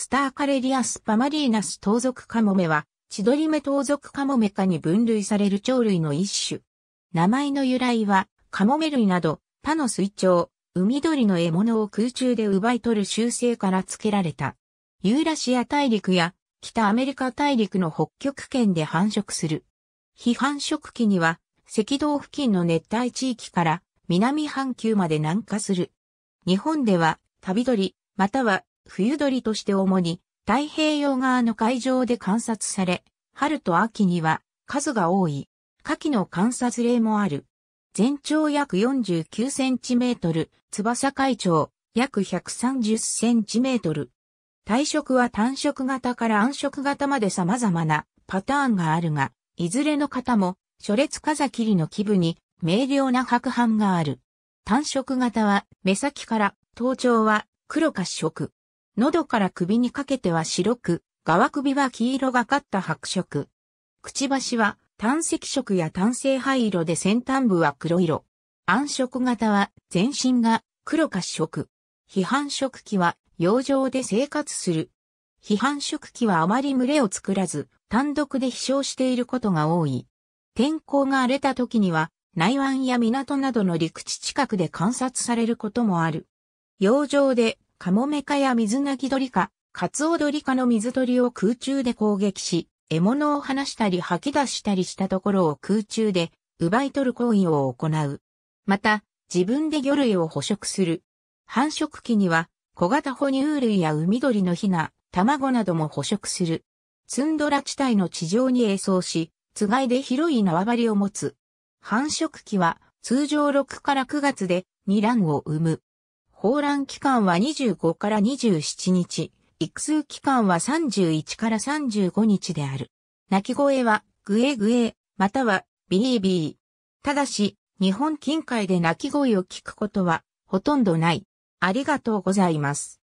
スターカレリアスパマリーナス盗賊カモメは、千鳥目盗賊カモメ科に分類される鳥類の一種。名前の由来は、カモメ類など、他の水鳥、海鳥の獲物を空中で奪い取る習性から付けられた。ユーラシア大陸や北アメリカ大陸の北極圏で繁殖する。非繁殖期には赤道付近の熱帯地域から南半球まで南下する。日本では旅鳥または冬鳥として主に太平洋側の海上で観察され、春と秋には数が多い、夏季の観察例もある。全長約49センチメートル、翼海長約130センチメートル。体色は単色型から暗色型まで様々なパターンがあるが、いずれの方も、初列風切りの基部に明瞭な白斑がある。単色型は目先から、頭頂は黒褐色。喉から首にかけては白く、側首は黄色がかった白色。くちばしは単赤色や単性灰色で先端部は黒色。暗色型は全身が黒褐色。批判色器は洋上で生活する。批判色器はあまり群れを作らず、単独で飛翔していることが多い。天候が荒れた時には、内湾や港などの陸地近くで観察されることもある。洋上でカモメカや水鳴き鳥科、カツオ鳥カの水鳥を空中で攻撃し、獲物を放したり吐き出したりしたところを空中で奪い取る行為を行う。また、自分で魚類を捕食する。繁殖期には小型哺乳類や海鳥のヒナ、卵なども捕食する。ツンドラ地帯の地上に営巣し、つがいで広い縄張りを持つ。繁殖期は通常6から9月で2卵を産む。放卵期間は25から27日、育数期間は31から35日である。鳴き声は、グエグエ、または、ビービー。ただし、日本近海で鳴き声を聞くことは、ほとんどない。ありがとうございます。